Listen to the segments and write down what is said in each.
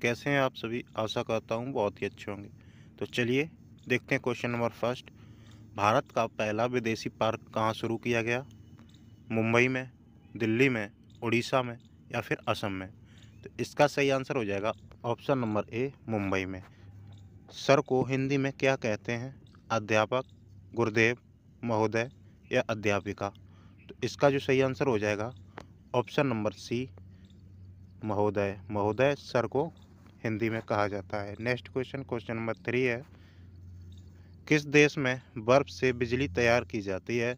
कैसे हैं आप सभी आशा करता हूँ बहुत ही अच्छे होंगे तो चलिए देखते हैं क्वेश्चन नंबर फर्स्ट भारत का पहला विदेशी पार्क कहाँ शुरू किया गया मुंबई में दिल्ली में उड़ीसा में या फिर असम में तो इसका सही आंसर हो जाएगा ऑप्शन नंबर ए मुंबई में सर को हिंदी में क्या कहते हैं अध्यापक गुरुदेव महोदय या अध्यापिका तो इसका जो सही आंसर हो जाएगा ऑप्शन नंबर सी महोदय महोदय सर को हिंदी में कहा जाता है next question question number three है किस देश में बर्फ़ से बिजली तैयार की जाती है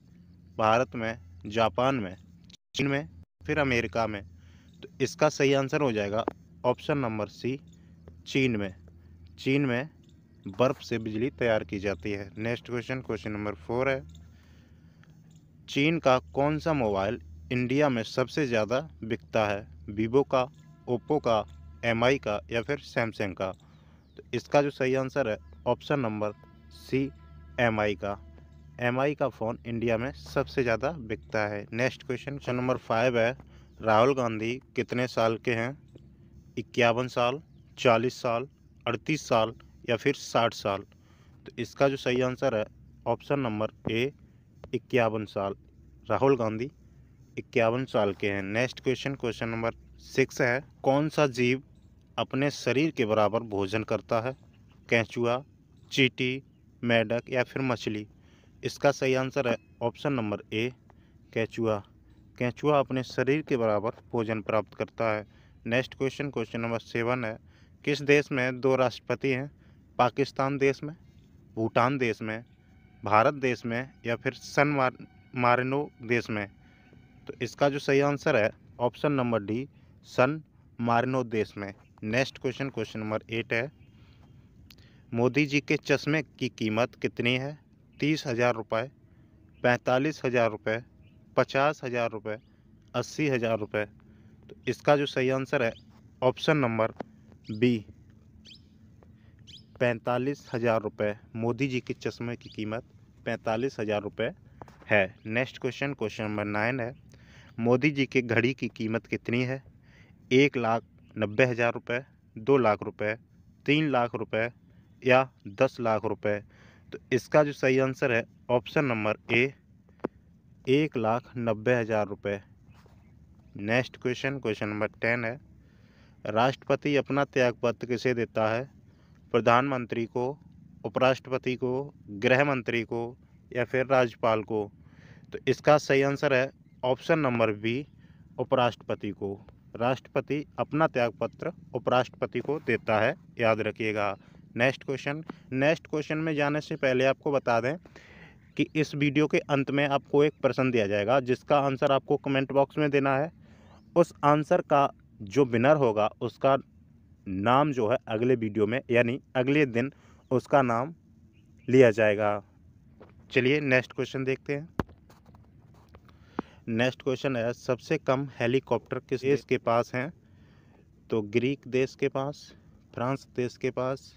भारत में जापान में चीन में फिर अमेरिका में तो इसका सही आंसर हो जाएगा ऑप्शन नंबर सी चीन में चीन में बर्फ़ से बिजली तैयार की जाती है next question question number four है चीन का कौन सा मोबाइल इंडिया में सबसे ज़्यादा बिकता है वीवो का ओप्पो का एम का या फिर सैमसंग का तो इसका जो सही आंसर है ऑप्शन नंबर सी एम का एम का फ़ोन इंडिया में सबसे ज़्यादा बिकता है next question question number five है राहुल गांधी कितने साल के हैं इक्यावन साल चालीस साल अड़तीस साल या फिर साठ साल तो इसका जो सही आंसर है ऑप्शन नंबर ए इक्यावन साल राहुल गांधी इक्यावन साल के हैं next question question number six है कौन सा जीव अपने शरीर के बराबर भोजन करता है कैचुआ चीटी मेढक या फिर मछली इसका सही आंसर है ऑप्शन नंबर ए कैचुआ कैचुआ अपने शरीर के बराबर भोजन प्राप्त करता है next question question number seven है किस देश में दो राष्ट्रपति हैं पाकिस्तान देश में भूटान देश में भारत देश में या फिर सन मार, मारिनो देश में तो इसका जो सही आंसर है option number D San Marino देश में next question question number eight है मोदी जी के चश्मे की कीमत कितनी है तीस हज़ार रुपये पैंतालीस हज़ार रुपये पचास हज़ार रुपये अस्सी हज़ार रुपये तो इसका जो सही आंसर है ऑप्शन नंबर बी पैंतालीस हज़ार रुपये मोदी जी के चश्मे की कीमत पैंतालीस हज़ार रुपये है next question question number nine है मोदी जी के घड़ी की कीमत कितनी है एक लाख नब्बे हज़ार रुपये दो लाख रुपये तीन लाख रुपये या दस लाख रुपये तो इसका जो सही आंसर है ऑप्शन नंबर ए एक लाख नब्बे हज़ार रुपये next question question number ten है राष्ट्रपति अपना त्यागपत्र किसे देता है प्रधानमंत्री को उपराष्ट्रपति को गृह मंत्री को या फिर राज्यपाल को तो इसका सही आंसर है ऑप्शन नंबर बी उपराष्ट्रपति को राष्ट्रपति अपना त्यागपत्र उपराष्ट्रपति को देता है याद रखिएगा नेक्स्ट क्वेश्चन नेक्स्ट क्वेश्चन में जाने से पहले आपको बता दें कि इस वीडियो के अंत में आपको एक प्रश्न दिया जाएगा जिसका आंसर आपको कमेंट बॉक्स में देना है उस आंसर का जो विनर होगा उसका नाम जो है अगले वीडियो में यानी अगले दिन उसका नाम लिया जाएगा चलिए नेक्स्ट क्वेश्चन देखते हैं नेक्स्ट क्वेश्चन है सबसे कम हेलीकॉप्टर किस देश के पास हैं तो ग्रीक देश के पास फ्रांस देश के पास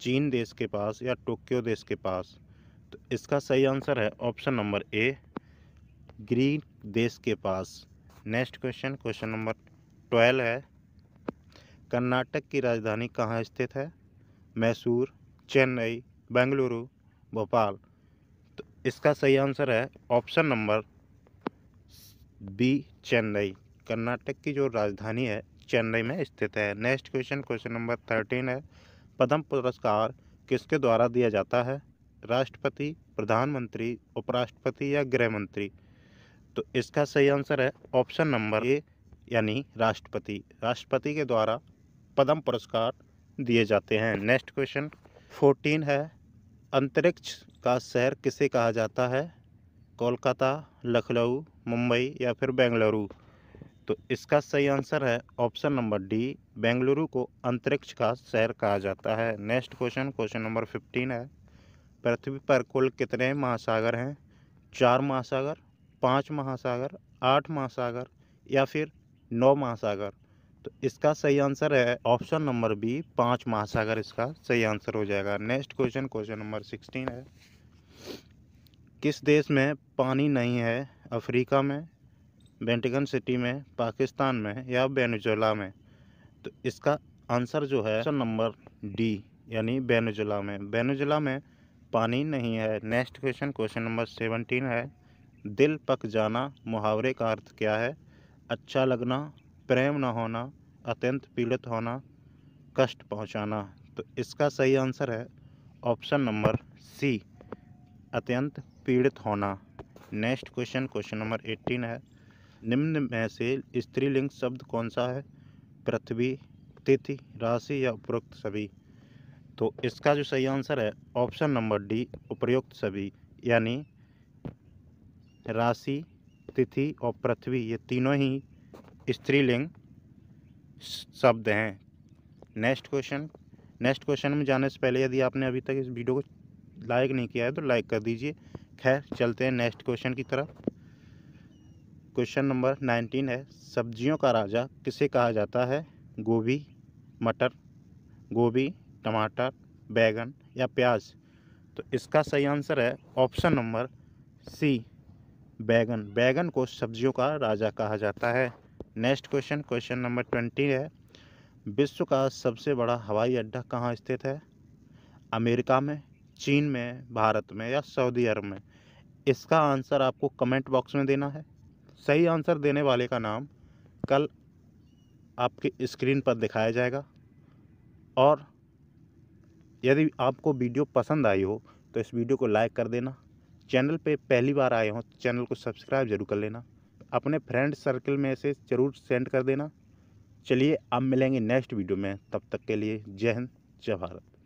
चीन देश के पास या टोक्यो देश के पास तो इसका सही आंसर है ऑप्शन नंबर ए ग्रीक देश के पास next question question number twelve है कर्नाटक की राजधानी कहाँ स्थित है मैसूर चेन्नई बेंगलुरु भोपाल तो इसका सही आंसर है option number B Chennai Karnataka की जो राजधानी है चेन्नई में स्थित है next question question number thirteen है पद्म पुरस्कार किसके द्वारा दिया जाता है राष्ट्रपति प्रधानमंत्री उपराष्ट्रपति या गृह मंत्री तो इसका सही आंसर है ऑप्शन नंबर ए यानी राष्ट्रपति राष्ट्रपति के द्वारा पद्म पुरस्कार दिए जाते हैं नेक्स्ट क्वेश्चन फोर्टीन है अंतरिक्ष का शहर किसे कहा जाता है कोलकाता लखनऊ मुंबई या फिर बेंगलुरु तो इसका सही आंसर है ऑप्शन नंबर डी बेंगलुरु को अंतरिक्ष का शहर कहा जाता है next question question number fifteen है पृथ्वी पर कुल कितने महासागर हैं चार महासागर पाँच महासागर आठ महासागर या फिर नौ महासागर तो इसका सही आंसर है ऑप्शन नंबर बी पांच महासागर इसका सही आंसर हो जाएगा next question question number sixteen है किस देश में पानी नहीं है अफ्रीका में बेंटिगन सिटी में पाकिस्तान में या बेनजोला में तो इसका आंसर जो है ऑप्शन नंबर डी यानी बेनजोला में बेनजोला में पानी नहीं है next question question number seventeen है दिल पक जाना मुहावरे का अर्थ क्या है अच्छा लगना प्रेम न होना अत्यंत पीड़ित होना कष्ट पहुंचाना तो इसका सही आंसर है ऑप्शन नंबर सी अत्यंत पीड़ित होना next question question number eighteen है निम्न में से स्त्रीलिंग शब्द कौन सा है पृथ्वी तिथि राशि या उपरोक्त सभी तो इसका जो सही आंसर है ऑप्शन नंबर डी उपरोक्त सभी यानी राशि तिथि और पृथ्वी ये तीनों ही स्त्रीलिंग शब्द हैं नेक्स्ट क्वेश्चन नेक्स्ट क्वेश्चन में जाने से पहले यदि आपने अभी तक इस वीडियो को लाइक नहीं किया है तो लाइक कर दीजिए खैर चलते हैं नेक्स्ट क्वेश्चन की तरफ क्वेश्चन नंबर नाइनटीन है सब्जियों का राजा किसे कहा जाता है गोभी मटर गोभी टमाटर बैगन या प्याज तो इसका सही आंसर है ऑप्शन नंबर सी बैगन बैगन को सब्जियों का राजा कहा जाता है next question question number twenty है विश्व का सबसे बड़ा हवाई अड्डा कहाँ स्थित है अमेरिका में चीन में भारत में या सऊदी अरब में इसका आंसर आपको कमेंट बॉक्स में देना है सही आंसर देने वाले का नाम कल आपके स्क्रीन पर दिखाया जाएगा और यदि आपको वीडियो पसंद आई हो तो इस वीडियो को लाइक कर देना चैनल पे पहली बार आए हों तो चैनल को सब्सक्राइब जरूर कर लेना अपने फ्रेंड सर्कल में से ज़रूर सेंड कर देना चलिए अब मिलेंगे नेक्स्ट वीडियो में तब तक के लिए जय हिंद जय भारत